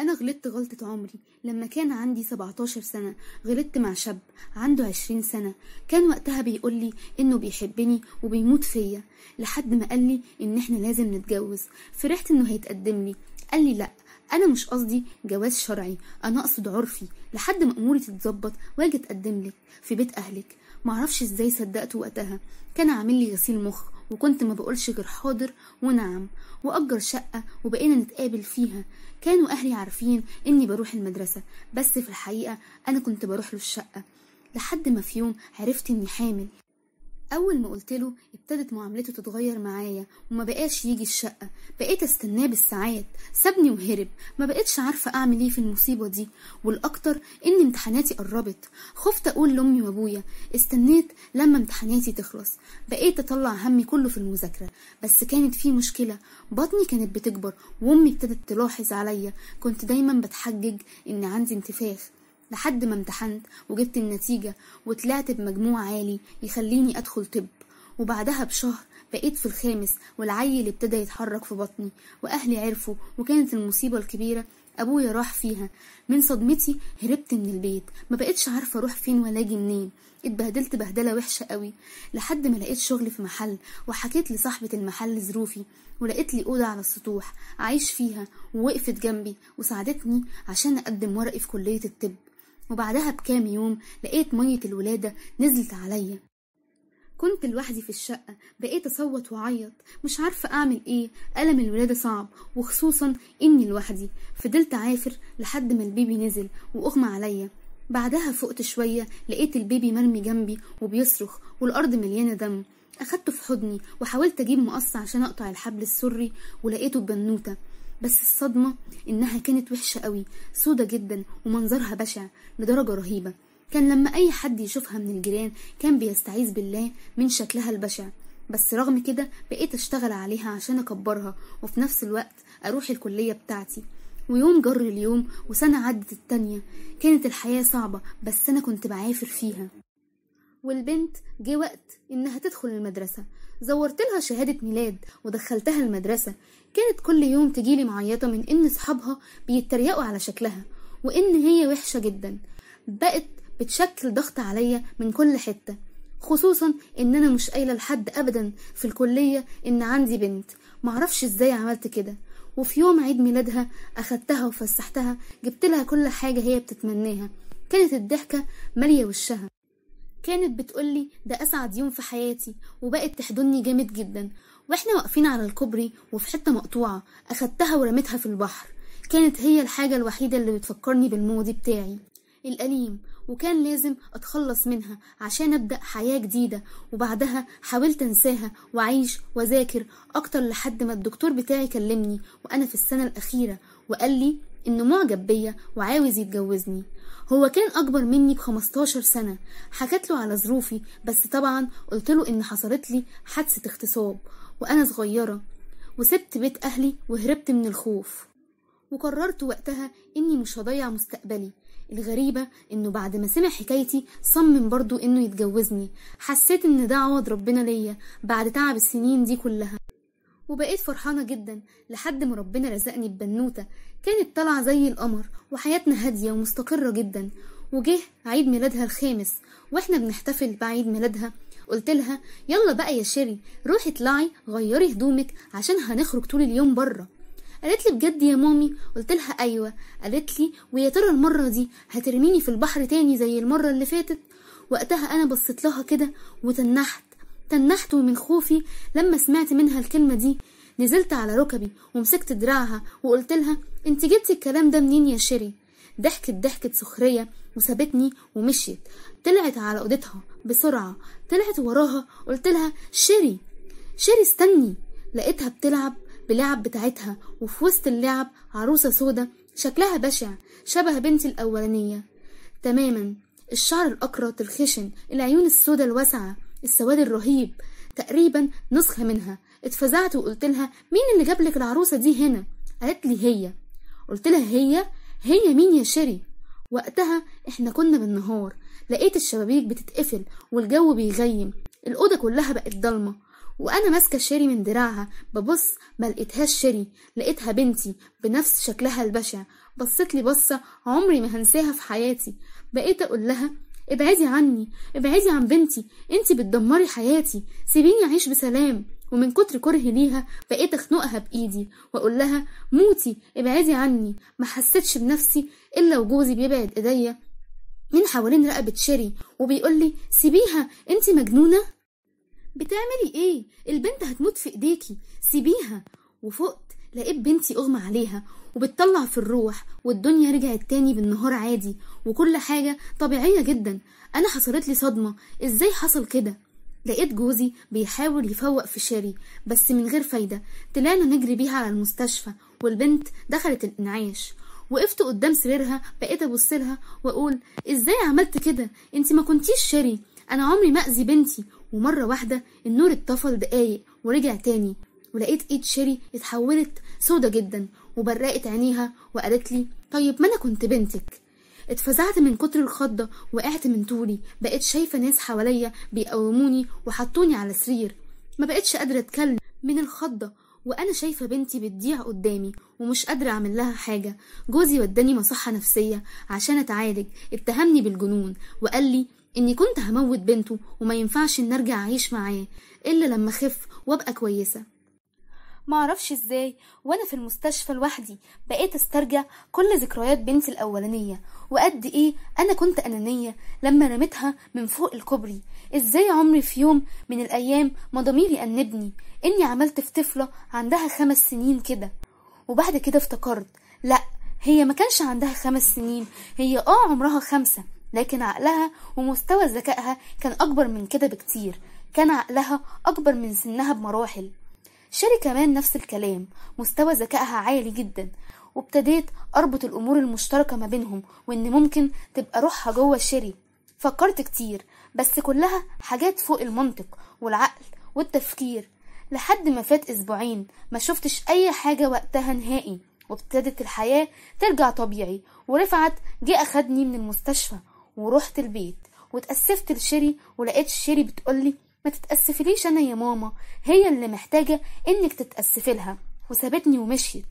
أنا غلطت غلطة عمري لما كان عندي 17 سنة غلطت مع شاب عنده 20 سنة كان وقتها بيقولي إنه بيحبني وبيموت فيا لحد ما قالي إن إحنا لازم نتجوز فرحت إنه هيتقدم لي قالي لأ أنا مش قصدي جواز شرعي أنا أقصد عرفي لحد ما أموري تتظبط وأجي أتقدم لك في بيت أهلك معرفش إزاي صدقته وقتها كان عامل لي غسيل مخ وكنت ما بقولش غير حاضر ونعم وأجر شقة وبقينا نتقابل فيها كانوا أهلي عارفين إني بروح المدرسة بس في الحقيقة أنا كنت بروح له الشقة لحد ما في يوم عرفت إني حامل اول ما قلت له ابتدت معاملته تتغير معايا وما بقاش يجي الشقه بقيت استناه بالساعات سابني وهرب ما بقتش عارفه اعمل ايه في المصيبه دي والاكتر ان امتحاناتي قربت خفت اقول لامي وابويا استنيت لما امتحاناتي تخلص بقيت اطلع همي كله في المذاكره بس كانت في مشكله بطني كانت بتكبر وامي ابتدت تلاحظ عليا كنت دايما بتحجج ان عندي انتفاخ لحد ما امتحنت وجبت النتيجة وطلعت بمجموع عالي يخليني أدخل طب وبعدها بشهر بقيت في الخامس والعيل ابتدى يتحرك في بطني وأهلي عرفوا وكانت المصيبة الكبيرة أبويا راح فيها من صدمتي هربت من البيت ما بقيتش عارفة أروح فين ولا أجي منين اتبهدلت بهدلة وحشة قوي لحد ما لقيت شغل في محل وحكيت لصاحبة المحل ظروفي ولقيت لي أوضة على السطوح أعيش فيها ووقفت جنبي وساعدتني عشان أقدم ورقي في كلية الطب وبعدها بكام يوم لقيت مية الولادة نزلت عليا كنت لوحدي في الشقة بقيت أصوت وأعيط مش عارفة أعمل إيه ألم الولادة صعب وخصوصا إني لوحدي فضلت عافر لحد ما البيبي نزل وأغمى عليا بعدها فقت شوية لقيت البيبي مرمي جنبي وبيصرخ والأرض مليانة دم أخدته في حضني وحاولت أجيب مقص عشان أقطع الحبل السري ولقيته ببنوتة بس الصدمة إنها كانت وحشة قوي سودة جدا ومنظرها بشع لدرجة رهيبة كان لما أي حد يشوفها من الجيران كان بيستعيذ بالله من شكلها البشع بس رغم كده بقيت أشتغل عليها عشان أكبرها وفي نفس الوقت أروح الكلية بتاعتي ويوم جر اليوم وسنة عدت التانية كانت الحياة صعبة بس أنا كنت بعافر فيها والبنت جه وقت إنها تدخل المدرسة زورت لها شهادة ميلاد ودخلتها المدرسة كانت كل يوم تجيلي معيطة من إن صحابها بيتريقوا على شكلها وإن هي وحشة جدا بقت بتشكل ضغط عليا من كل حتة خصوصا إن أنا مش قايلة لحد أبدا في الكلية إن عندي بنت معرفش إزاي عملت كده وفي يوم عيد ميلادها أخدتها وفسحتها جبت لها كل حاجة هي بتتمناها كانت الضحكة مالية وشها كانت بتقولي ده أسعد يوم في حياتي وبقت تحضني جامد جدا واحنا واقفين على الكوبري وفي حتة مقطوعة أخدتها ورميتها في البحر كانت هي الحاجة الوحيدة اللي بتفكرني بالماضي بتاعي الأليم وكان لازم أتخلص منها عشان أبدأ حياة جديدة وبعدها حاولت أنساها وأعيش وأذاكر أكتر لحد ما الدكتور بتاعي كلمني وأنا في السنة الأخيرة وقال لي إنه معجب بيا وعاوز يتجوزني هو كان أكبر مني بخمستاشر سنة حكت له على ظروفي بس طبعا قلت له إن حصلت لي حادثة اغتصاب وأنا صغيرة وسبت بيت أهلي وهربت من الخوف وقررت وقتها إني مش هضيع مستقبلي الغريبة إنه بعد ما سمع حكايتي صمم برضو إنه يتجوزني حسيت إن ده عوض ربنا ليا بعد تعب السنين دي كلها وبقيت فرحانة جدا لحد ما ربنا رزقني ببنوتة كانت طالعة زي القمر وحياتنا هادية ومستقرة جدا وجه عيد ميلادها الخامس واحنا بنحتفل بعيد ميلادها قلت لها يلا بقى يا شيري روحي اطلعي غيري هدومك عشان هنخرج طول اليوم بره قالت لي بجد يا مامي قلت لها ايوه قالت لي ويا ترى المره دي هترميني في البحر تاني زي المره اللي فاتت وقتها انا بصيت لها كده وتنحت تنحت من خوفي لما سمعت منها الكلمة دي نزلت على ركبي ومسكت دراعها وقلت لها انت جبتي الكلام ده منين يا شيري ضحكت ضحكة سخرية وسابتني ومشيت طلعت على اوضتها بسرعة طلعت وراها قلت لها شيري شيري استني لقيتها بتلعب بلعب بتاعتها وفي وسط اللعب عروسة سودة شكلها بشع شبه بنتي الأولانية تماما الشعر الأقرط الخشن العيون السودة الواسعة السواد الرهيب تقريبا نسخة منها اتفزعت وقلت لها مين اللي جابلك العروسة دي هنا قالت لي هي قلت لها هي هي مين يا شيري وقتها احنا كنا بالنهار لقيت الشبابيك بتتقفل والجو بيغيم الأوضة كلها بقت ضلمة وأنا ماسكة شيري من دراعها ببص ما لقيتهاش شيري لقيتها بنتي بنفس شكلها البشع بصت لي بصة عمري ما هنساها في حياتي بقيت أقول لها ابعدي عني ابعدي عن بنتي انت بتدمري حياتي سيبيني اعيش بسلام ومن كتر كرهي ليها بقيت اخنقها بايدي واقول لها موتي ابعدي عني ما حسيتش بنفسي الا وجوزي بيبعد ايديا من حوالين رقبة شيري وبيقول لي سيبيها انت مجنونة بتعملي ايه البنت هتموت في ايديكي سيبيها وفقت لقيت بنتي اغمى عليها وبتطلع في الروح والدنيا رجعت تاني بالنهار عادي وكل حاجة طبيعية جدا انا حصلت لي صدمة ازاي حصل كده لقيت جوزي بيحاول يفوق في شاري بس من غير فايدة طلعنا نجري بيها على المستشفى والبنت دخلت الانعاش وقفت قدام سريرها بقيت ابص لها واقول ازاي عملت كده انت ما كنتيش شاري انا عمري ما اذي بنتي ومره واحده النور اتطفل دقايق ورجع تاني ولقيت ايد شيري اتحولت سودا جدا وبرقت عينيها وقالت لي طيب ما انا كنت بنتك اتفزعت من كتر الخضه وقعت من طولي بقيت شايفه ناس حواليا بيقوموني وحطوني على سرير ما بقتش قادره اتكلم من الخضه وانا شايفه بنتي بتضيع قدامي ومش قادره اعمل لها حاجه جوزي وداني مصحه نفسيه عشان اتعالج اتهمني بالجنون وقال لي اني كنت هموت بنته وما ينفعش ان ارجع اعيش معاه الا لما اخف وابقى كويسه معرفش ازاي وانا في المستشفى لوحدي بقيت استرجع كل ذكريات بنتي الاولانيه وقد ايه انا كنت انانيه لما رميتها من فوق الكوبري ازاي عمري في يوم من الايام ما ضميري انبني اني عملت في طفله عندها خمس سنين كده وبعد كده افتكرت لا هي ما كانش عندها خمس سنين هي اه عمرها خمسة لكن عقلها ومستوى ذكائها كان أكبر من كده بكتير كان عقلها أكبر من سنها بمراحل شيري كمان نفس الكلام مستوى ذكائها عالي جدا وابتديت أربط الأمور المشتركة ما بينهم وإن ممكن تبقى روحها جوه شيري فكرت كتير بس كلها حاجات فوق المنطق والعقل والتفكير لحد ما فات أسبوعين ما شفتش أي حاجة وقتها نهائي وابتدت الحياة ترجع طبيعي ورفعت جه أخدني من المستشفى ورحت البيت واتأسفت لشيري ولقيت شيري بتقولي تتأسفليش أنا يا ماما هي اللي محتاجة إنك تتأسفلها وسابتني ومشيت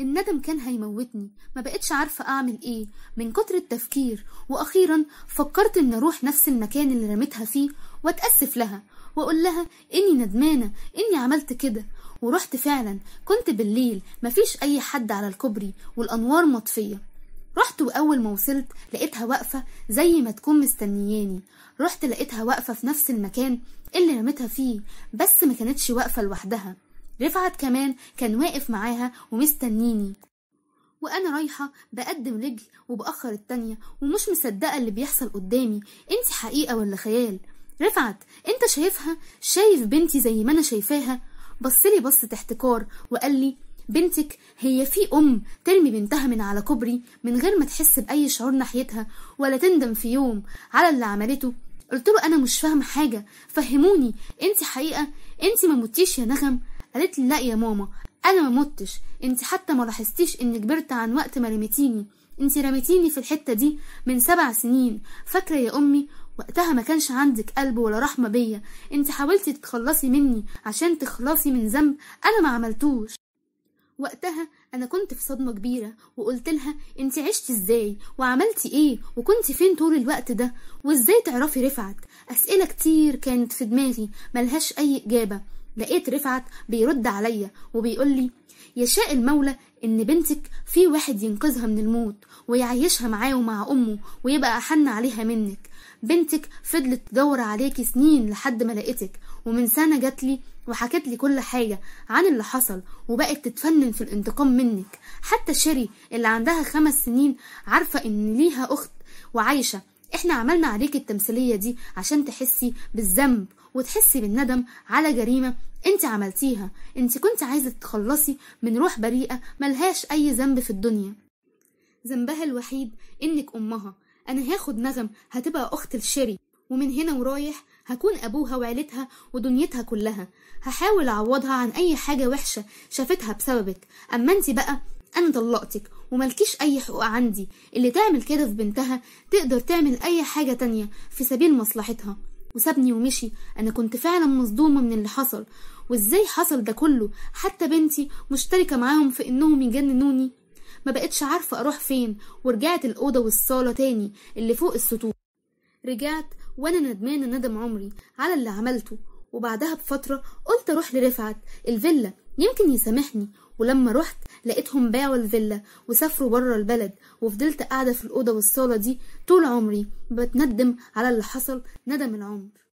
الندم كان هيموتني ما بقتش عارفة أعمل إيه من كتر التفكير وأخيرا فكرت إن أروح نفس المكان اللي رميتها فيه وأتأسف لها وأقول لها إني ندمانة إني عملت كده ورحت فعلا كنت بالليل مفيش أي حد على الكوبري والأنوار مطفية رحت وأول ما وصلت لقيتها واقفة زي ما تكون مستنياني رحت لقيتها واقفة في نفس المكان اللي رميتها فيه بس ما كانتش واقفة لوحدها رفعت كمان كان واقف معاها ومستنيني وأنا رايحة بقدم رجل وبأخر التانية ومش مصدقة اللي بيحصل قدامي انت حقيقة ولا خيال رفعت انت شايفها شايف بنتي زي ما انا شايفاها بصلي بصة احتكار وقال لي بنتك هي في أم ترمي بنتها من على كوبري من غير ما تحس بأي شعور ناحيتها ولا تندم في يوم على اللي عملته قلت له أنا مش فاهمة حاجة فهموني أنت حقيقة أنت ما متيش يا نغم قالت لي لا يا ماما أنا ما متش أنت حتى ما لاحظتيش إني كبرت عن وقت ما رميتيني أنت رميتيني في الحتة دي من سبع سنين فاكرة يا أمي وقتها ما كانش عندك قلب ولا رحمة بيا انت حاولتي تتخلصي مني عشان تخلصي من ذنب انا ما عملتوش وقتها انا كنت في صدمه كبيره وقلت لها انت عشتي ازاي وعملتي ايه وكنت فين طول الوقت ده وازاي تعرفي رفعت اسئله كتير كانت في دماغي ملهاش اي اجابه لقيت رفعت بيرد عليا وبيقول لي يشاء المولى إن بنتك في واحد ينقذها من الموت ويعيشها معاه ومع أمه ويبقى أحن عليها منك بنتك فضلت تدور عليكي سنين لحد ما لقيتك ومن سنة جاتلي وحكت لي كل حاجة عن اللي حصل وبقت تتفنن في الانتقام منك حتى شيري اللي عندها خمس سنين عارفة إن ليها أخت وعايشة احنا عملنا عليك التمثيلية دي عشان تحسي بالذنب وتحسي بالندم على جريمة انت عملتيها انت كنت عايزة تتخلصي من روح بريئة ملهاش أي ذنب في الدنيا ذنبها الوحيد انك أمها أنا هاخد نغم هتبقى أخت الشري ومن هنا ورايح هكون أبوها وعيلتها ودنيتها كلها هحاول أعوضها عن أي حاجة وحشة شافتها بسببك أما أنت بقى أنا طلقتك وملكيش أي حقوق عندي اللي تعمل كده في بنتها تقدر تعمل أي حاجة تانية في سبيل مصلحتها وسابني ومشي انا كنت فعلا مصدومه من اللي حصل وازاي حصل ده كله حتى بنتي مشتركه معاهم في انهم يجننوني ما بقتش عارفه اروح فين ورجعت الاوضه والصاله تاني اللي فوق السطوح رجعت وانا ندمانه ندم عمري على اللي عملته وبعدها بفتره قلت اروح لرفعت الفيلا يمكن يسامحني ولما رحت لقيتهم باعوا الفيلا وسافروا بره البلد وفضلت قاعدة في الأوضة والصالة دي طول عمري بتندم على اللي حصل ندم العمر